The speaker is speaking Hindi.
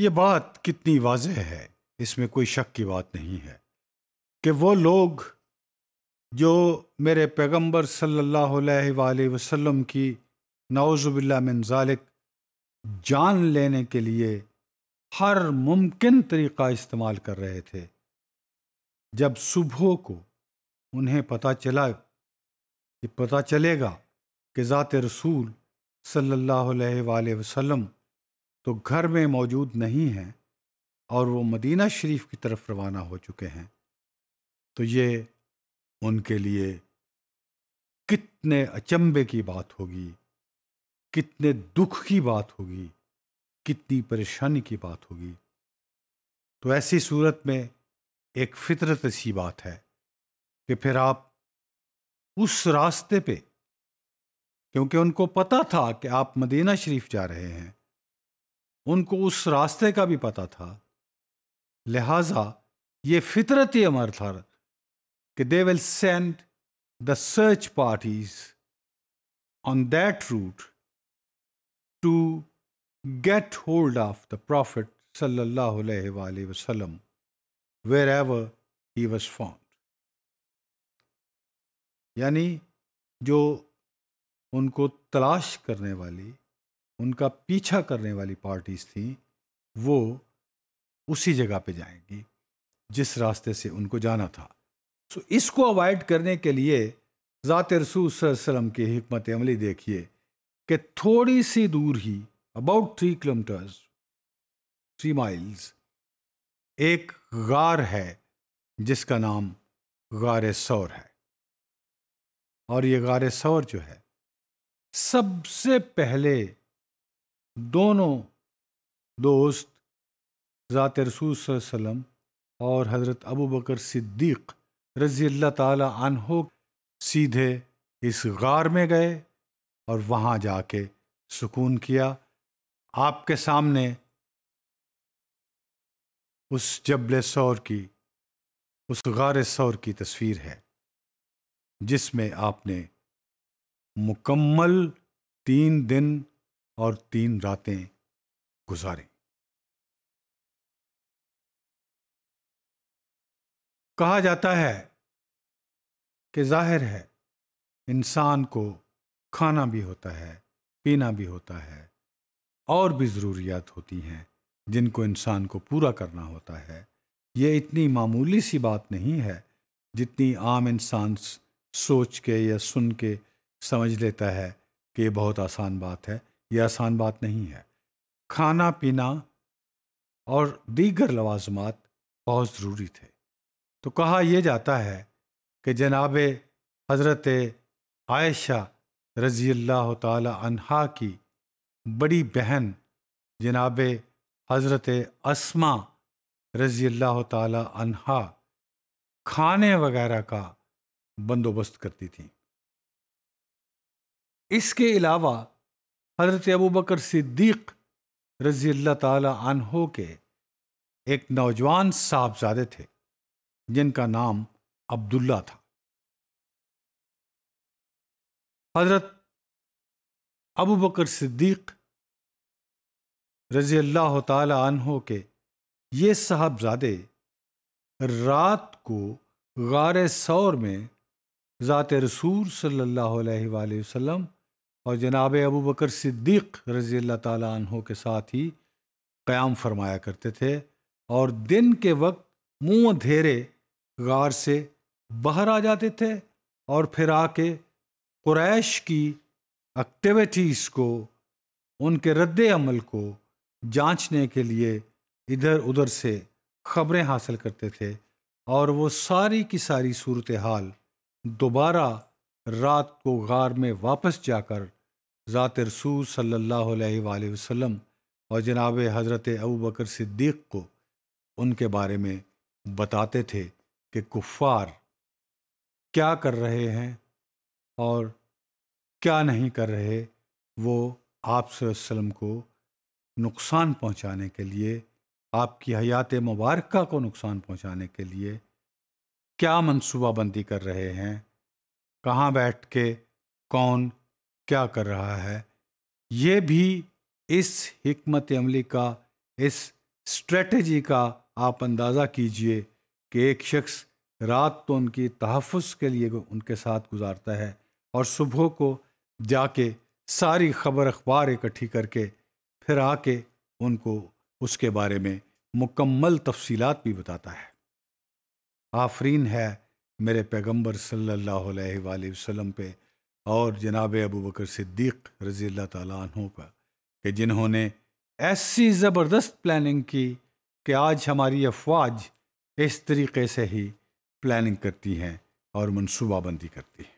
ये बात कितनी वाजह है इसमें कोई शक की बात नहीं है कि वो लोग जो मेरे पैगंबर सल्लल्लाहु अलैहि वसल्लम की नाउज़बिल्ला मिनजालिक जान लेने के लिए हर मुमकिन तरीक़ा इस्तेमाल कर रहे थे जब सुबह को उन्हें पता चला कि पता चलेगा कि ज़ात रसूल सल्लल्लाहु अलैहि वसल्लम तो घर में मौजूद नहीं हैं और वो मदीना शरीफ की तरफ रवाना हो चुके हैं तो ये उनके लिए कितने अचंबे की बात होगी कितने दुख की बात होगी कितनी परेशानी की बात होगी तो ऐसी सूरत में एक फितरत सी बात है कि फिर आप उस रास्ते पे क्योंकि उनको पता था कि आप मदीना शरीफ जा रहे हैं उनको उस रास्ते का भी पता था लिहाजा ये फितरती अमर था कि they will send the search parties on that route to get hold of the prophet सल्लाम wherever he was found यानी जो उनको तलाश करने वाली उनका पीछा करने वाली पार्टीज थी वो उसी जगह पे जाएंगी जिस रास्ते से उनको जाना था सो इसको अवॉइड करने के लिए ज़ात रसूल वसम की हमत अमली देखिए कि थोड़ी सी दूर ही about three kilometres three miles एक गार है जिसका नाम गार सौर है और ये गार सौर जो है सबसे पहले दोनों दोस्त ज़ात रसूल वसम और हज़रत अबू बकर सिद्दीक़ रज़ी अल्लाह ताला अनहो सीधे इस गार में गए और वहाँ जाके सुकून किया आपके सामने उस जबल सौर की उस गार सौर की तस्वीर है जिसमें आपने मुकम्मल तीन दिन और तीन रातें गुजारें कहा जाता है कि जाहिर है इंसान को खाना भी होता है पीना भी होता है और भी ज़रूरियात होती हैं जिनको इंसान को पूरा करना होता है ये इतनी मामूली सी बात नहीं है जितनी आम इंसान सोच के या सुन के समझ लेता है कि ये बहुत आसान बात है ये आसान बात नहीं है खाना पीना और दीगर लवाजमात बहुत ज़रूरी थे तो कहा यह जाता है कि जनाब हज़रत आयशा रज़ी अल्लाह तहा की बड़ी बहन जनाब हज़रत असमा रज़ी अल्लाह तहा खाने वगैरह का बंदोबस्त करती थी इसके अलावा हज़रत अबू बकर सिद्दीक रज़ी अल्लाह तहो के एक नौजवान साहबजादे थे जिनका नाम अब्दुल्ला था हज़रत अबू बकर सिद्दीक रज़ी अल्लाह तहो के ये साहबजादे रात को गार सौर में ज़ात रसूल सल्लल्लाहु अलैहि वसल्लम और जनाब अबू बकर सिद्दीक़ रज़ी अल्लाह के साथ ही क़याम फरमाया करते थे और दिन के वक्त मुँह अंधेरे गार से बाहर आ जाते थे और फिर आके क्रैश की एक्टिविटीज़ को उनके रद्दमल को जांचने के लिए इधर उधर से खबरें हासिल करते थे और वो सारी की सारी सूरत हाल दोबारा रात को गार में वापस जाकर ज़ात रसूल सल्ला वसम और जनाब हज़रत अबू बकर सिद्दीक़ को उनके बारे में बताते थे कि कुफ़ार क्या कर रहे हैं और क्या नहीं कर रहे वो आप वसम को नुकसान पहुंचाने के लिए आपकी हयात मुबारक को नुकसान पहुंचाने के लिए क्या मनसूबाबंदी कर रहे हैं कहाँ बैठ के कौन क्या कर रहा है ये भी इस हमत अमली का इस स्ट्रेटजी का आप अंदाज़ा कीजिए कि एक शख्स रात तो उनकी तहफ़ के लिए उनके साथ गुजारता है और सुबह को जाके सारी खबर अखबार इकट्ठी करके फिर आके उनको उसके बारे में मुकम्मल तफसीलात भी बताता है आफरीन है मेरे पैगंबर सल्लल्लाहु अलैहि वसल्लम पे और जनाब अबू बकर सिद्दीक रज़ी अल्लाह तहों पर कि जिन्होंने ऐसी ज़बरदस्त प्लानिंग की कि आज हमारी अफवाज इस तरीके से ही प्लानिंग करती हैं और मनसूबाबंदी करती हैं